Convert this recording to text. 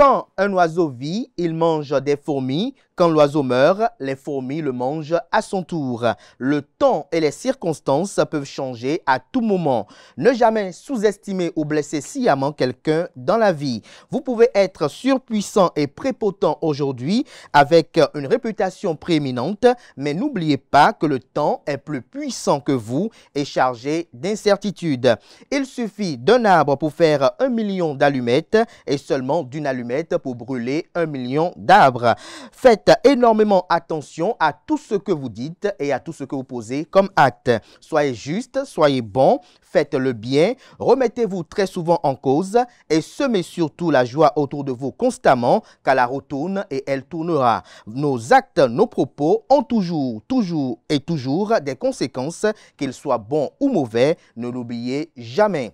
Quand un oiseau vit, il mange des fourmis, quand l'oiseau meurt, les fourmis le mangent à son tour. Le temps et les circonstances peuvent changer à tout moment. Ne jamais sous-estimer ou blesser sciemment quelqu'un dans la vie. Vous pouvez être surpuissant et prépotent aujourd'hui avec une réputation prééminente, mais n'oubliez pas que le temps est plus puissant que vous et chargé d'incertitudes. Il suffit d'un arbre pour faire un million d'allumettes et seulement d'une allumette pour brûler un million d'arbres. Faites énormément attention à tout ce que vous dites et à tout ce que vous posez comme acte. Soyez juste, soyez bon, faites le bien, remettez-vous très souvent en cause et semez surtout la joie autour de vous constamment, car la retourne et elle tournera. Nos actes, nos propos ont toujours, toujours et toujours des conséquences, qu'ils soient bons ou mauvais, ne l'oubliez jamais.